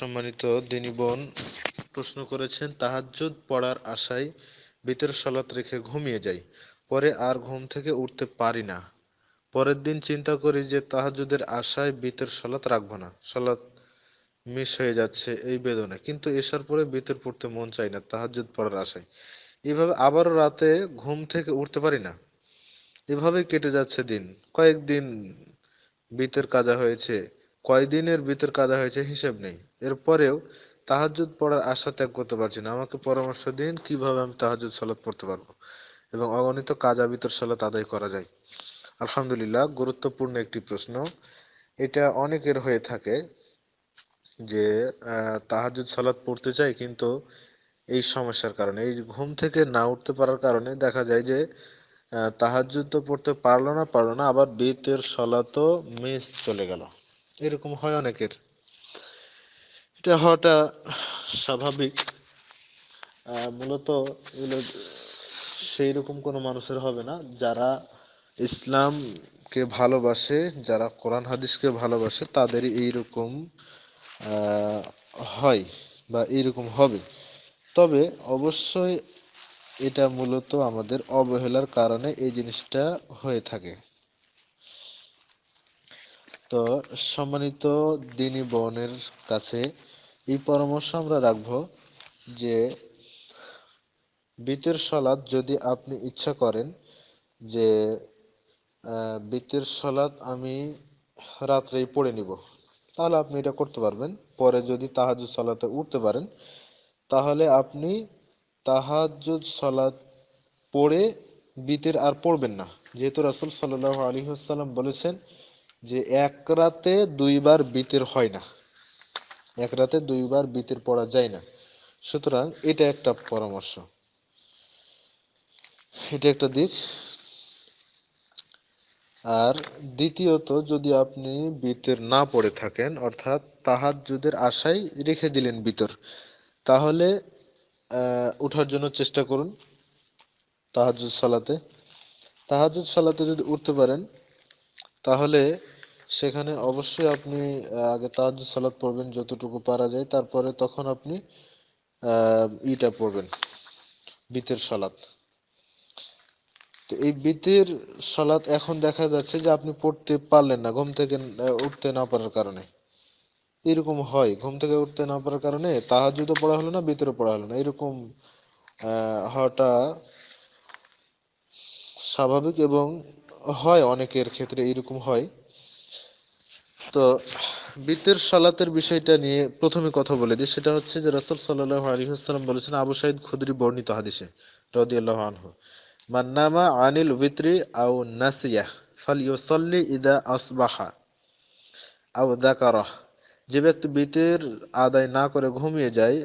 সম্মানিত দিনী বোন প্রশ্ন করেছেন তাহাজ্জুদ পড়ার আশায় বিতর সালাত রেখে ঘুমিয়ে যাই পরে আর ঘুম থেকে উঠতে পারি না পরের দিন চিন্তা করি যে তাহাজুদের আশায় বিতর সালাত রাখবো না সালাত মিস হয়ে যাচ্ছে এই বেদনা কিন্তু এসার পরে বিতর পড়তে মন চায় না তাহাজুদ পড়ার আশায় এভাবে আবারও রাতে ঘুম থেকে উঠতে পারি না এভাবে কেটে যাচ্ছে দিন কয়েকদিন বিতর কাজা হয়েছে কয়দিনের বিতর কাজা হয়েছে হিসেব নেই এরপরেও তাহাজুদ পড়ার আশা ত্যাগ করতে পারছি না আমাকে পরামর্শ দিন কিভাবে আমি তাহাজুদ সালাত পড়তে পারবো এবং অগণিত কাজা ভিতর সালাত আদায় করা যায় আলহামদুলিল্লাহ গুরুত্বপূর্ণ একটি প্রশ্ন এটা অনেকের হয়ে থাকে যে তাহাজুদ সালাত পড়তে চাই কিন্তু এই সমস্যার কারণে এই ঘুম থেকে না উঠতে পারার কারণে দেখা যায় যে তাহাজুদ তো পড়তে পারলো না পারলো না আবার বেতের সলাতও মিস চলে গেল এরকম হয় অনেকের এটা হওয়াটা স্বাভাবিক মূলত এগুলো সেই রকম কোনো মানুষের হবে না যারা ইসলামকে ভালোবাসে যারা কোরআন হাদিসকে ভালোবাসে তাদের এইরকম হয় বা এইরকম হবে তবে অবশ্যই এটা মূলত আমাদের অবহেলার কারণে এই জিনিসটা হয়ে থাকে তো সম্মানিত দিনী বনের কাছে এই পরামর্শ আমরা রাখব যে বিতের সলাদ যদি আপনি ইচ্ছা করেন যে বিতের সলাদ আমি রাত্রেই পড়ে নিব তাহলে আপনি এটা করতে পারবেন পরে যদি তাহাজ সলাতে উঠতে পারেন তাহলে আপনি তাহাজুদ সলাদ পড়ে বিতের আর পড়বেন না যেহেতু রাসুল সাল্লাহ আলী হাসাল্লাম বলেছেন যে এক রাতে দুইবার বিতের হয় না এক রাতে দুইবার বিতির পড়া যায় না সুতরাং এটা একটা পরামর্শ এটা একটা দিক আর দ্বিতীয়ত যদি আপনি বিতর না পড়ে থাকেন অর্থাৎ তাহাজ্জুদের আশায় রেখে দিলেন বিতর তাহলে উঠার জন্য চেষ্টা করুন তাহাজুদ সালাতে তাহাজুদ সালাতে যদি উঠতে পারেন তাহলে সেখানে অবশ্যই আপনি আগে তাহাজ্জুদ সালাত পড়বেন যতটুকু পারা যায় তারপরে তখন আপনি ইটা পড়বেন বিতের সালাত তো এই বিতের সালাত এখন দেখা যাচ্ছে যে আপনি পড়তে পারলেন না ঘুম থেকে উঠতে না পারার কারণে এরকম হয় ঘুম থেকে উঠতে না পারার কারণে তাহাজুদও পড়া হলো না বিতরও পড়া হলো না এরকম হওয়াটা স্বাভাবিক এবং হয় অনেকের ক্ষেত্রে এরকম হয় তো বিতের সালাতের বিষয়টা নিয়ে প্রথমে কথা বলে দিই সেটা হচ্ছে যে রাসুল সাল্লাহ আলহিহাসাল্লাম বলেছেন আবু সাইদ খুদরি বর্ণিত হাদিসে রদি আল্লাহ আনহু মান্নামা আনিল বিত্রি আউ নাসিয়া ফাল ইউসল্লি ইদা আসবাহা আউ দাকারাহ যে ব্যক্তি বিতের আদায় না করে ঘুমিয়ে যায়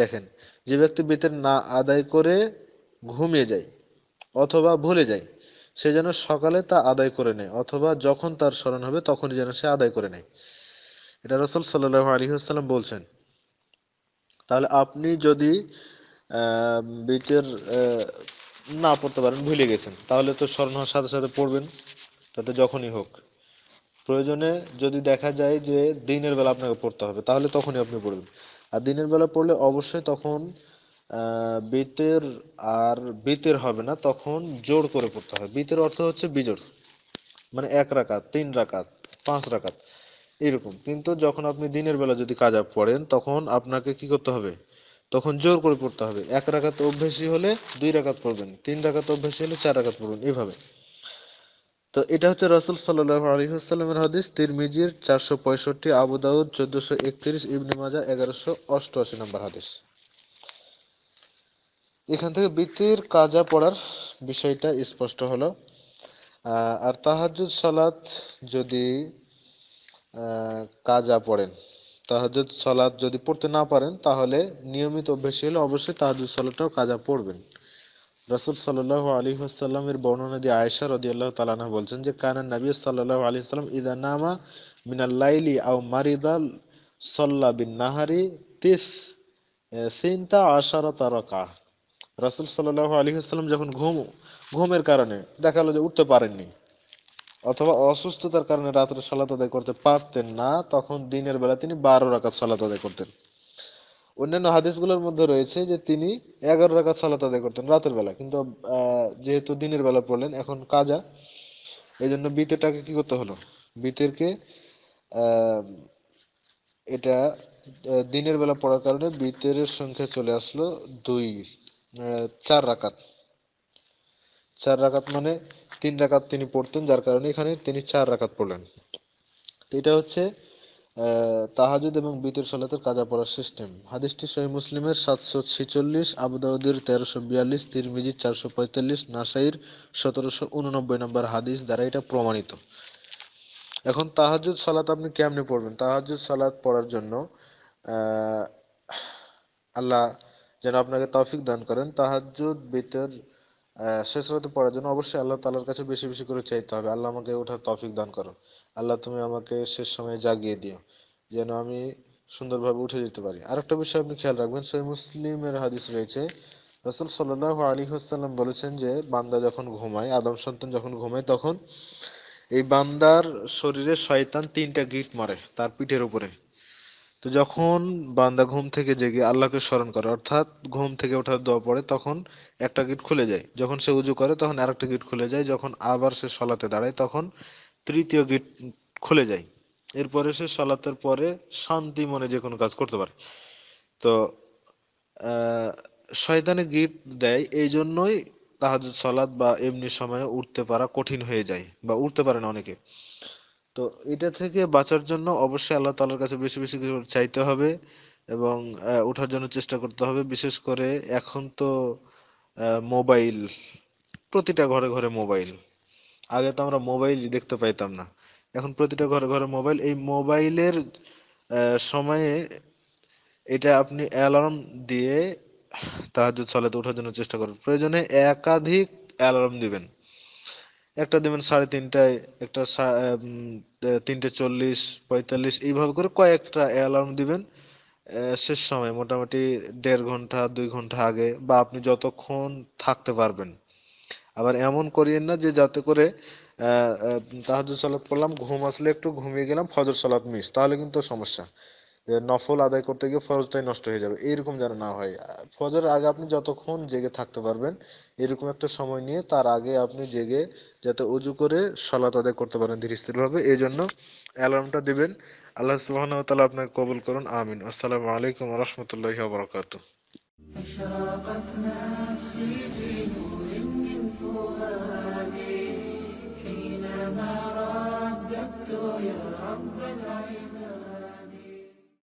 দেখেন যে ব্যক্তি বিতের না আদায় করে ঘুমিয়ে যায় অথবা ভুলে যায় সে যেন সকালে তা আদায় করে নেয় অথবা যখন তার স্মরণ হবে তখনই যেন সে আদায় করে নেয় এটা রসল সাল্লাহ আলী আসসালাম বলছেন তাহলে আপনি যদি বিকের না পড়তে পারেন ভুলে গেছেন তাহলে তো স্মরণ হওয়ার সাথে সাথে পড়বেন তাতে যখনই হোক প্রয়োজনে যদি দেখা যায় যে দিনের বেলা আপনাকে পড়তে হবে তাহলে তখনই আপনি পড়বেন আর দিনের বেলা পড়লে অবশ্যই তখন বিতের আর বিতের হবে না তখন জোর করে পড়তে হবে বিতের অর্থ হচ্ছে বিজোর মানে এক রাকাত তিন রাকাত পাঁচ রাকাত এরকম কিন্তু যখন আপনি দিনের বেলা যদি কাজা পড়েন তখন আপনাকে কি করতে হবে তখন জোর করে পড়তে হবে এক রাকাত অভ্যেসই হলে দুই রাকাত পড়বেন তিন রাকাত অভ্যেসই হলে চার রাকাত পড়বেন এভাবে তো এটা হচ্ছে রসুল সাল্লাহ আলহিহাস্লামের হাদিস তিরমিজির চারশো পঁয়ষট্টি আবুদাউদ চোদ্দোশো একত্রিশ ইবনে মাজা এগারোশো অষ্টআশি নম্বর হাদিস এখান থেকে বৃত্তির কাজা পড়ার বিষয়টা স্পষ্ট হলো আর তাহাজুদ সালাত যদি কাজা পড়েন তাহাজুদ সালাত যদি পড়তে না পারেন তাহলে নিয়মিত অভ্যেস হলে অবশ্যই তাহাজুদ সালাতটাও কাজা পড়বেন রাসুল সাল্লাহ আলী আসাল্লামের বর্ণনা দিয়ে আয়েশা রদি আল্লাহ তালানা বলছেন যে কানান নবী সাল্লাহ আলী সাল্লাম ইদা নামা মিনাল্লাইলি আও মারিদাল সল্লা বিন নাহারি তিস সিনতা আশারা তারকা রাসুল সাল্লাহ আলী আসসালাম যখন ঘুম ঘুমের কারণে দেখালো যে উঠতে পারেননি অথবা অসুস্থতার কারণে রাত্রে সলাত আদায় করতে পারতেন না তখন দিনের বেলা তিনি বারো রাকাত সলাত আদায় করতেন অন্যান্য হাদিসগুলোর মধ্যে রয়েছে যে তিনি এগারো রাকাত সলাত আদায় করতেন রাতের বেলা কিন্তু যেহেতু দিনের বেলা পড়লেন এখন কাজা এই জন্য বিতেটাকে কি করতে হলো বিতেরকে এটা দিনের বেলা পড়ার কারণে বিতের সংখ্যা চলে আসলো দুই চার রাকাত চার রাকাত মানে তিন রাকাত তিনি পড়তেন যার কারণে এখানে তিনি চার রাকাত পড়লেন তো এটা হচ্ছে তাহাজুদ এবং বিতর সলাতের কাজা পড়ার সিস্টেম হাদিসটি সহি মুসলিমের সাতশো ছেচল্লিশ আবুদাউদ্দির তেরোশো বিয়াল্লিশ তিরমিজির চারশো পঁয়তাল্লিশ নাসাইর সতেরোশো উননব্বই নম্বর হাদিস দ্বারা এটা প্রমাণিত এখন তাহাজুদ সালাত আপনি কেমনে পড়বেন তাহাজুদ সালাত পড়ার জন্য আল্লাহ যেন আপনাকে তৌফিক দান করেন তাহাজ্জুদ বেতের শেষ রাতে পড়ার জন্য অবশ্যই আল্লাহ তালার কাছে বেশি বেশি করে চাইতে হবে আল্লাহ আমাকে ওঠার তৌফিক দান করো আল্লাহ তুমি আমাকে শেষ সময়ে জাগিয়ে দিও যেন আমি সুন্দরভাবে উঠে যেতে পারি আরেকটা বিষয় আপনি খেয়াল রাখবেন সহি মুসলিমের হাদিস রয়েছে রসুল সাল্লাহ আলী হাসাল্লাম বলেছেন যে বান্দা যখন ঘুমায় আদম সন্তান যখন ঘুমায় তখন এই বান্দার শরীরে শয়তান তিনটা গিট মারে তার পিঠের উপরে তো যখন বান্দা ঘুম থেকে জেগে আল্লাহকে স্মরণ করে অর্থাৎ ঘুম থেকে ওঠার দোয়া পড়ে তখন একটা গেট খুলে যায় যখন সে উজু করে তখন আরেকটা গেট খুলে যায় যখন আবার সে সলাতে দাঁড়ায় তখন তৃতীয় গেট খুলে যায় এরপরে সে সলাতের পরে শান্তি মনে যে কোনো কাজ করতে পারে তো শয়তানে গিট দেয় এই জন্যই তাহাজুদ সলাদ বা এমনি সময়ে উঠতে পারা কঠিন হয়ে যায় বা উঠতে পারে না অনেকে তো এটা থেকে বাঁচার জন্য অবশ্যই আল্লাহ তালার কাছে বেশি বেশি করে চাইতে হবে এবং ওঠার জন্য চেষ্টা করতে হবে বিশেষ করে এখন তো মোবাইল প্রতিটা ঘরে ঘরে মোবাইল আগে তো আমরা মোবাইল দেখতে পাইতাম না এখন প্রতিটা ঘরে ঘরে মোবাইল এই মোবাইলের সময়ে এটা আপনি অ্যালার্ম দিয়ে তাহাজ্জুদ সালাতে ওঠার জন্য চেষ্টা করুন প্রয়োজনে একাধিক অ্যালার্ম দিবেন একটা দেবেন সাড়ে তিনটায় একটা তিনটে চল্লিশ পঁয়তাল্লিশ এইভাবে করে কয়েকটা অ্যালার্ম দিবেন শেষ সময় মোটামুটি দেড় ঘন্টা দুই ঘন্টা আগে বা আপনি যতক্ষণ থাকতে পারবেন আবার এমন করিয়েন না যে যাতে করে তাহাজুদ সালাত পড়লাম ঘুম আসলে একটু ঘুমিয়ে গেলাম ফজর সালাত মিস তাহলে কিন্তু সমস্যা যে নফল আদায় করতে গিয়ে ফরজটাই নষ্ট হয়ে যাবে এরকম যেন না হয় ফজরের আগে আপনি যতক্ষণ জেগে থাকতে পারবেন এরকম একটা সময় নিয়ে তার আগে আপনি জেগে যাতে উজু করে সলাত আদায় করতে পারেন ধীর স্থিরভাবে এই জন্য অ্যালার্মটা দিবেন আল্লাহ সুবহানাহু ওয়া তাআলা আপনাকে কবুল করুন আমিন আসসালামু আলাইকুম ওয়া রাহমাতুল্লাহি ওয়া বারাকাতুহু حينما رددت يا رب العالمين